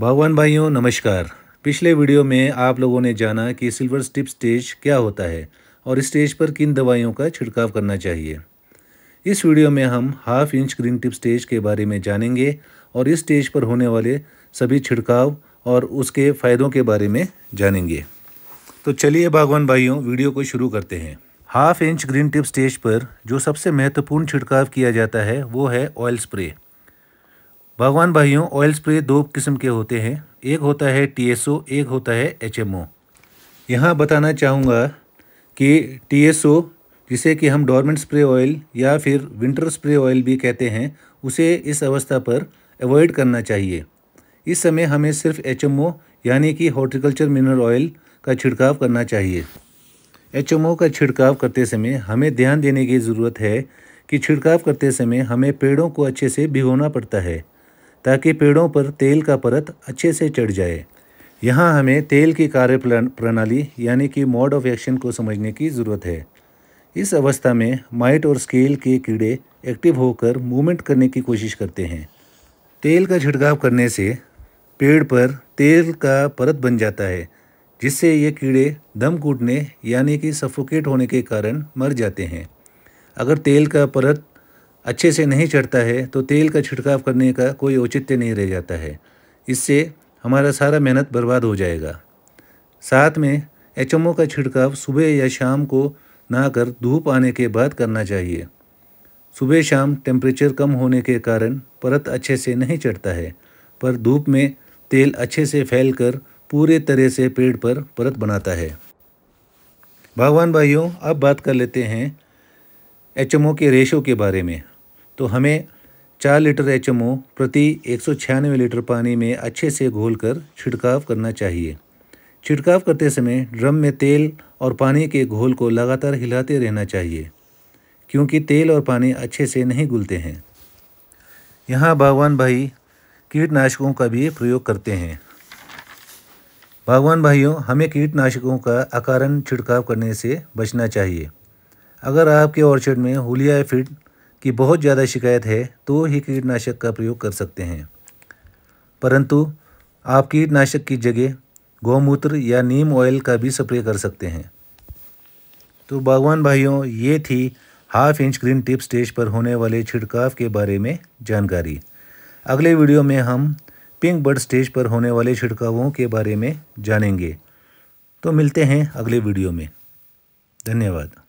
भगवान भाइयों नमस्कार पिछले वीडियो में आप लोगों ने जाना कि सिल्वर स्टिप स्टेज क्या होता है और स्टेज पर किन दवाइयों का छिड़काव करना चाहिए इस वीडियो में हम half inch green tip stage के बारे में जानेंगे और इस स्टेज पर होने वाले सभी छिड़काव और उसके फ़ायदों के बारे में जानेंगे तो चलिए भगवान भाइयों वीडियो को शुरू करते हैं half inch green tip stage पर जो सबसे महत्वपूर्ण छिड़काव किया जाता है वो है ऑयल स्प्रे भगवान भाइयों ऑयल स्प्रे दो किस्म के होते हैं एक होता है टीएसओ एक होता है एचएमओ यहाँ बताना चाहूँगा कि टीएसओ जिसे कि हम डॉर्मेंट स्प्रे ऑयल या फिर विंटर स्प्रे ऑयल भी कहते हैं उसे इस अवस्था पर अवॉइड करना चाहिए इस समय हमें सिर्फ एच यानी कि हॉर्टिकल्चर मिनरल ऑयल का छिड़काव करना चाहिए एच का छिड़काव करते समय हमें ध्यान देने की ज़रूरत है कि छिड़काव करते समय हमें पेड़ों को अच्छे से भिगोना पड़ता है ताकि पेड़ों पर तेल का परत अच्छे से चढ़ जाए यहाँ हमें तेल की कार्य प्रणाली यानी कि मोड ऑफ एक्शन को समझने की ज़रूरत है इस अवस्था में माइट और स्केल के कीड़े एक्टिव होकर मूवमेंट करने की कोशिश करते हैं तेल का छिड़काव करने से पेड़ पर तेल का परत बन जाता है जिससे ये कीड़े दम घुटने यानी कि सफोकेट होने के कारण मर जाते हैं अगर तेल का परत अच्छे से नहीं चढ़ता है तो तेल का छिड़काव करने का कोई औचित्य नहीं रह जाता है इससे हमारा सारा मेहनत बर्बाद हो जाएगा साथ में एच का छिड़काव सुबह या शाम को ना कर धूप आने के बाद करना चाहिए सुबह शाम टेम्परेचर कम होने के कारण परत अच्छे से नहीं चढ़ता है पर धूप में तेल अच्छे से फैल कर पूरे तरह से पेड़ पर परत बनाता है भगवान भाइयों अब बात कर लेते हैं एच के रेशो के बारे में तो हमें चार लीटर एच प्रति एक लीटर पानी में अच्छे से घोलकर छिड़काव करना चाहिए छिड़काव करते समय ड्रम में तेल और पानी के घोल को लगातार हिलाते रहना चाहिए क्योंकि तेल और पानी अच्छे से नहीं घुलते हैं यहाँ बागवान भाई कीटनाशकों का भी प्रयोग करते हैं बागवान भाइयों हमें कीटनाशकों का अकारण छिड़काव करने से बचना चाहिए अगर आपके ऑर्चर्ड में हुलिया फिट की बहुत ज़्यादा शिकायत है तो ही कीटनाशक का प्रयोग कर सकते हैं परंतु आप कीटनाशक की जगह गौमूत्र या नीम ऑयल का भी स्प्रे कर सकते हैं तो बागवान भाइयों ये थी half inch green tip stage पर होने वाले छिड़काव के बारे में जानकारी अगले वीडियो में हम पिंक बर्ड स्टेज पर होने वाले छिड़कावों के बारे में जानेंगे तो मिलते हैं अगले वीडियो में धन्यवाद